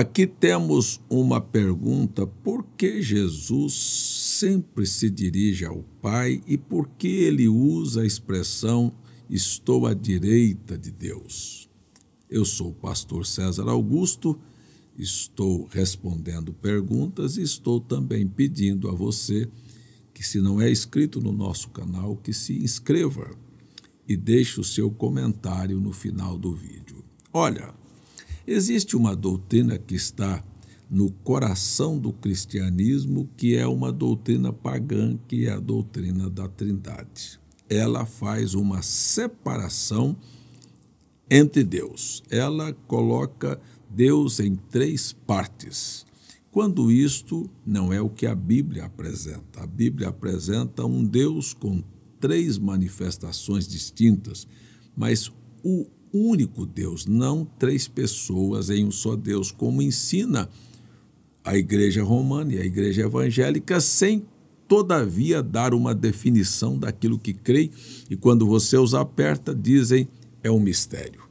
Aqui temos uma pergunta: por que Jesus sempre se dirige ao Pai e por que ele usa a expressão estou à direita de Deus? Eu sou o pastor César Augusto, estou respondendo perguntas e estou também pedindo a você que, se não é inscrito no nosso canal, que se inscreva e deixe o seu comentário no final do vídeo. Olha, Existe uma doutrina que está no coração do cristianismo, que é uma doutrina pagã, que é a doutrina da Trindade. Ela faz uma separação entre Deus. Ela coloca Deus em três partes. Quando isto não é o que a Bíblia apresenta. A Bíblia apresenta um Deus com três manifestações distintas, mas o único Deus, não três pessoas em um só Deus, como ensina a Igreja Romana e a Igreja Evangélica, sem todavia dar uma definição daquilo que crê, e quando você os aperta, dizem é um mistério.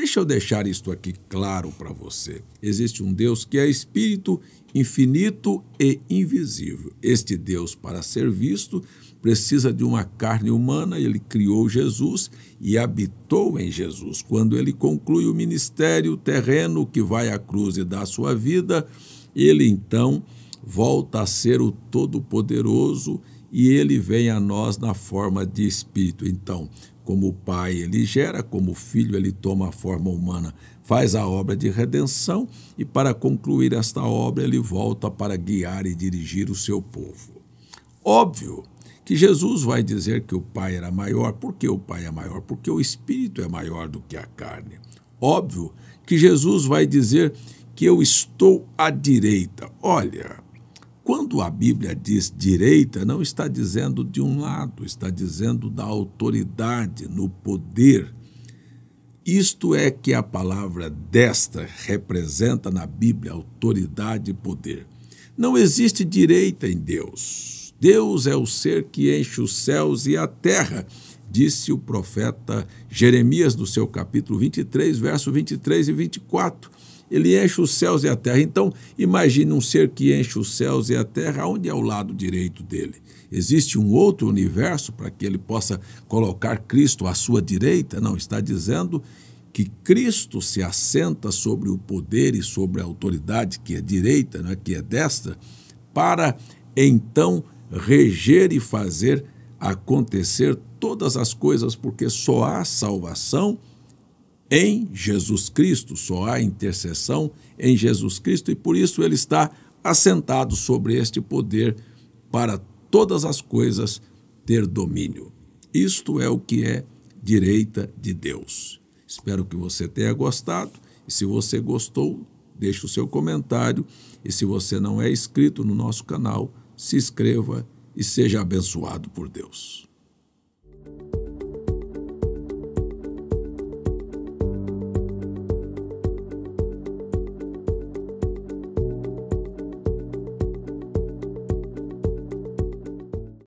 Deixa eu deixar isto aqui claro para você. Existe um Deus que é espírito infinito e invisível. Este Deus, para ser visto, precisa de uma carne humana. Ele criou Jesus e habitou em Jesus. Quando ele conclui o ministério terreno que vai à cruz e dá sua vida, ele então volta a ser o Todo-Poderoso e ele vem a nós na forma de espírito. Então, como pai, ele gera, como filho, ele toma a forma humana, faz a obra de redenção e, para concluir esta obra, ele volta para guiar e dirigir o seu povo. Óbvio que Jesus vai dizer que o Pai era maior. porque o Pai é maior? Porque o Espírito é maior do que a carne. Óbvio que Jesus vai dizer que eu estou à direita. Olha, quando a Bíblia diz direita, não está dizendo de um lado, está dizendo da autoridade, no poder. Isto é que a palavra desta representa na Bíblia autoridade e poder. Não existe direita em Deus. Deus é o ser que enche os céus e a terra, disse o profeta Jeremias no seu capítulo 23, verso 23 e 24. Ele enche os céus e a terra. Então, imagine um ser que enche os céus e a terra, onde é o lado direito dele? Existe um outro universo para que ele possa colocar Cristo à sua direita? Não, está dizendo que Cristo se assenta sobre o poder e sobre a autoridade que é direita, não é? que é desta para então reger e fazer acontecer todas as coisas, porque só há salvação em Jesus Cristo, só há intercessão em Jesus Cristo e por isso ele está assentado sobre este poder para todas as coisas ter domínio. Isto é o que é direita de Deus. Espero que você tenha gostado e se você gostou, deixe o seu comentário e se você não é inscrito no nosso canal, se inscreva e seja abençoado por Deus.